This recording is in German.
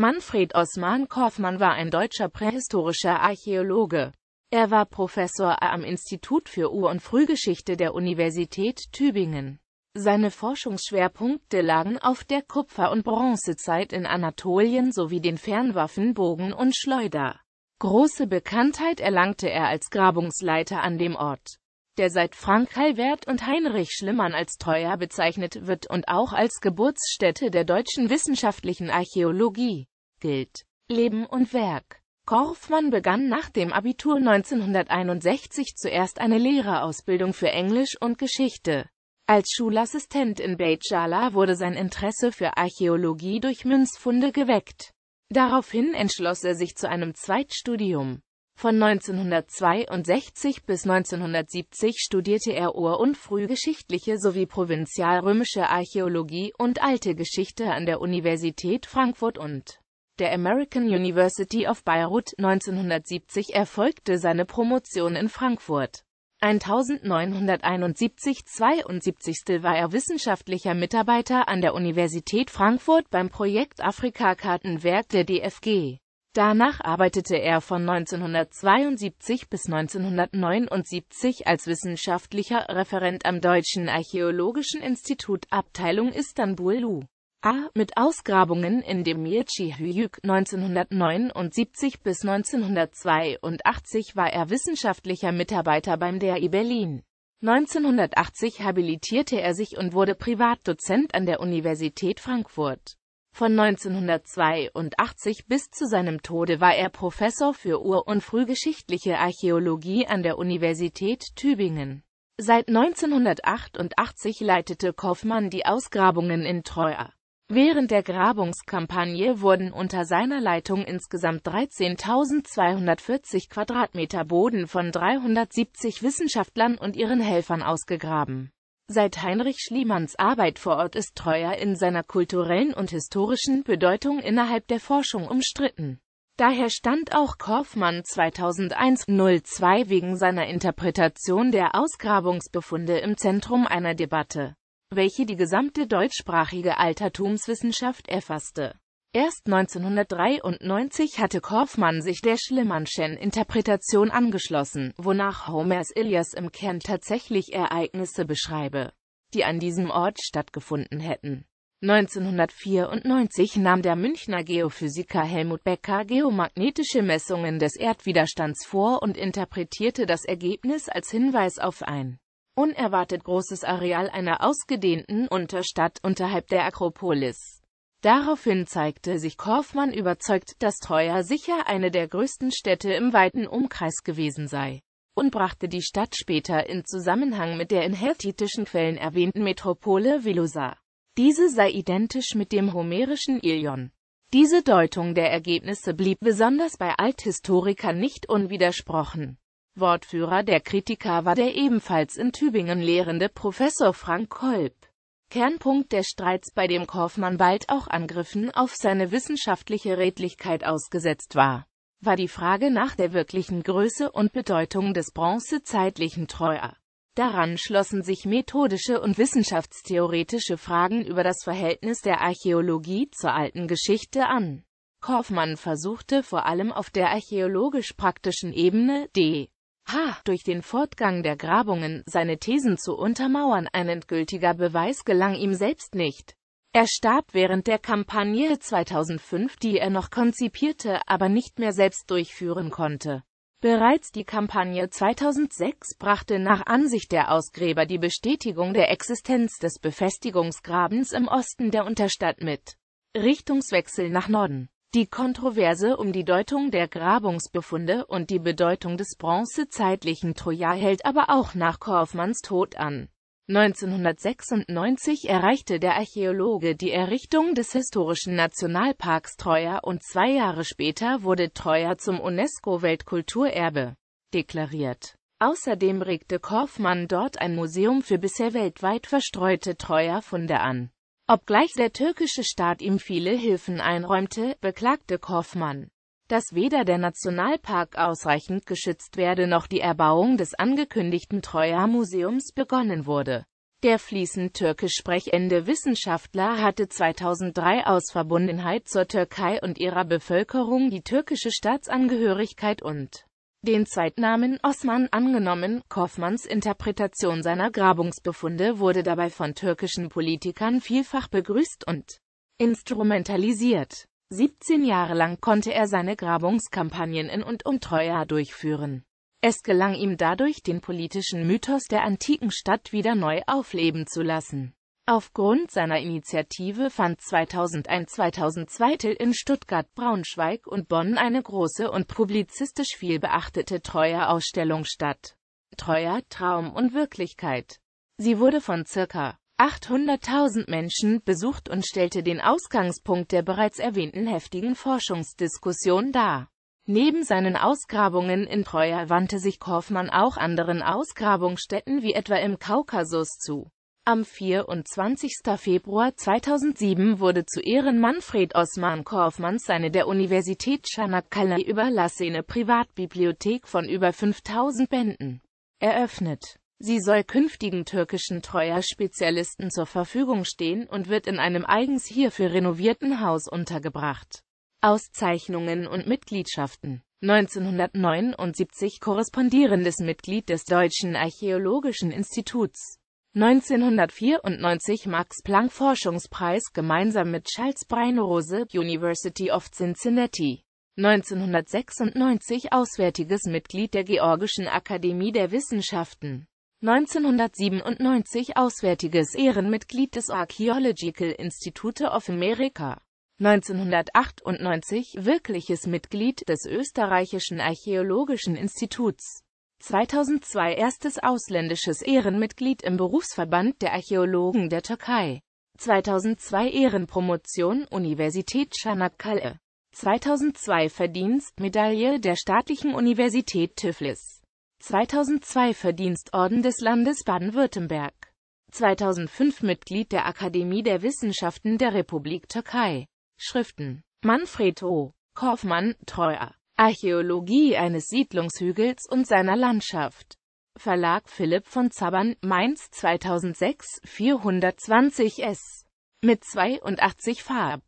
Manfred Osman Kaufmann war ein deutscher prähistorischer Archäologe. Er war Professor am Institut für Ur- und Frühgeschichte der Universität Tübingen. Seine Forschungsschwerpunkte lagen auf der Kupfer- und Bronzezeit in Anatolien sowie den Fernwaffen Bogen und Schleuder. Große Bekanntheit erlangte er als Grabungsleiter an dem Ort, der seit Frank Calvert und Heinrich Schlimmern als teuer bezeichnet wird und auch als Geburtsstätte der deutschen wissenschaftlichen Archäologie gilt. Leben und Werk Korfmann begann nach dem Abitur 1961 zuerst eine Lehrerausbildung für Englisch und Geschichte. Als Schulassistent in Bejala wurde sein Interesse für Archäologie durch Münzfunde geweckt. Daraufhin entschloss er sich zu einem Zweitstudium. Von 1962 bis 1970 studierte er Ur- und Frühgeschichtliche sowie provinzialrömische Archäologie und Alte Geschichte an der Universität Frankfurt und der American University of Beirut, 1970 erfolgte seine Promotion in Frankfurt. 1971-72 war er wissenschaftlicher Mitarbeiter an der Universität Frankfurt beim Projekt Afrika-Kartenwerk der DFG. Danach arbeitete er von 1972 bis 1979 als wissenschaftlicher Referent am Deutschen Archäologischen Institut Abteilung Istanbul-U. A. Mit Ausgrabungen in dem Miechi-Hyuk 1979 bis 1982 war er wissenschaftlicher Mitarbeiter beim DAI Berlin. 1980 habilitierte er sich und wurde Privatdozent an der Universität Frankfurt. Von 1982 bis zu seinem Tode war er Professor für Ur- und frühgeschichtliche Archäologie an der Universität Tübingen. Seit 1988 leitete Kaufmann die Ausgrabungen in Treuer. Während der Grabungskampagne wurden unter seiner Leitung insgesamt 13.240 Quadratmeter Boden von 370 Wissenschaftlern und ihren Helfern ausgegraben. Seit Heinrich Schliemanns Arbeit vor Ort ist Treuer in seiner kulturellen und historischen Bedeutung innerhalb der Forschung umstritten. Daher stand auch Kaufmann 2001-02 wegen seiner Interpretation der Ausgrabungsbefunde im Zentrum einer Debatte welche die gesamte deutschsprachige Altertumswissenschaft erfasste. Erst 1993 hatte Kaufmann sich der Schlimmannschen Interpretation angeschlossen, wonach Homers Ilias im Kern tatsächlich Ereignisse beschreibe, die an diesem Ort stattgefunden hätten. 1994 nahm der Münchner Geophysiker Helmut Becker geomagnetische Messungen des Erdwiderstands vor und interpretierte das Ergebnis als Hinweis auf ein unerwartet großes Areal einer ausgedehnten Unterstadt unterhalb der Akropolis. Daraufhin zeigte sich Korfmann überzeugt, dass Troja sicher eine der größten Städte im weiten Umkreis gewesen sei und brachte die Stadt später in Zusammenhang mit der in hethitischen Quellen erwähnten Metropole Velosa. Diese sei identisch mit dem homerischen Ilion. Diese Deutung der Ergebnisse blieb besonders bei Althistorikern nicht unwidersprochen. Wortführer der Kritiker war der ebenfalls in Tübingen lehrende Professor Frank Kolb. Kernpunkt des Streits, bei dem Kaufmann bald auch Angriffen auf seine wissenschaftliche Redlichkeit ausgesetzt war, war die Frage nach der wirklichen Größe und Bedeutung des bronzezeitlichen Treuer. Daran schlossen sich methodische und wissenschaftstheoretische Fragen über das Verhältnis der Archäologie zur alten Geschichte an. Kaufmann versuchte vor allem auf der archäologisch-praktischen Ebene, die H. durch den Fortgang der Grabungen seine Thesen zu untermauern. Ein endgültiger Beweis gelang ihm selbst nicht. Er starb während der Kampagne 2005, die er noch konzipierte, aber nicht mehr selbst durchführen konnte. Bereits die Kampagne 2006 brachte nach Ansicht der Ausgräber die Bestätigung der Existenz des Befestigungsgrabens im Osten der Unterstadt mit. Richtungswechsel nach Norden die Kontroverse um die Deutung der Grabungsbefunde und die Bedeutung des bronzezeitlichen Troja hält aber auch nach Kaufmanns Tod an. 1996 erreichte der Archäologe die Errichtung des historischen Nationalparks Troja und zwei Jahre später wurde Troja zum UNESCO-Weltkulturerbe deklariert. Außerdem regte Kaufmann dort ein Museum für bisher weltweit verstreute Troja-Funde an Obgleich der türkische Staat ihm viele Hilfen einräumte, beklagte Kaufmann, dass weder der Nationalpark ausreichend geschützt werde noch die Erbauung des angekündigten treuer museums begonnen wurde. Der fließend türkisch sprechende Wissenschaftler hatte 2003 aus Verbundenheit zur Türkei und ihrer Bevölkerung die türkische Staatsangehörigkeit und den Zeitnamen Osman angenommen. Kaufmanns Interpretation seiner Grabungsbefunde wurde dabei von türkischen Politikern vielfach begrüßt und instrumentalisiert. 17 Jahre lang konnte er seine Grabungskampagnen in und um Troja durchführen. Es gelang ihm dadurch, den politischen Mythos der antiken Stadt wieder neu aufleben zu lassen. Aufgrund seiner Initiative fand 2001-2002 Till in Stuttgart, Braunschweig und Bonn eine große und publizistisch viel beachtete Treuer-Ausstellung statt. Treuer, Traum und Wirklichkeit. Sie wurde von ca. 800.000 Menschen besucht und stellte den Ausgangspunkt der bereits erwähnten heftigen Forschungsdiskussion dar. Neben seinen Ausgrabungen in Treuer wandte sich Kaufmann auch anderen Ausgrabungsstätten wie etwa im Kaukasus zu am 24. Februar 2007 wurde zu Ehren Manfred Osman Kaufmanns seine der Universität Çanakkale überlassene Privatbibliothek von über 5000 Bänden eröffnet. Sie soll künftigen türkischen Treuerspezialisten zur Verfügung stehen und wird in einem eigens hierfür renovierten Haus untergebracht. Auszeichnungen und Mitgliedschaften 1979 korrespondierendes Mitglied des Deutschen Archäologischen Instituts 1994 Max-Planck-Forschungspreis gemeinsam mit Charles Breinrose, University of Cincinnati. 1996 Auswärtiges Mitglied der Georgischen Akademie der Wissenschaften. 1997 Auswärtiges Ehrenmitglied des Archaeological Institute of America. 1998 Wirkliches Mitglied des Österreichischen Archäologischen Instituts. 2002 erstes ausländisches Ehrenmitglied im Berufsverband der Archäologen der Türkei. 2002 Ehrenpromotion Universität Çanakkale. 2002 Verdienstmedaille der Staatlichen Universität Tiflis. 2002 Verdienstorden des Landes Baden-Württemberg. 2005 Mitglied der Akademie der Wissenschaften der Republik Türkei. Schriften Manfred O. Kaufmann, Treuer Archäologie eines Siedlungshügels und seiner Landschaft. Verlag Philipp von Zabern, Mainz 2006, 420 S. Mit 82 Farb.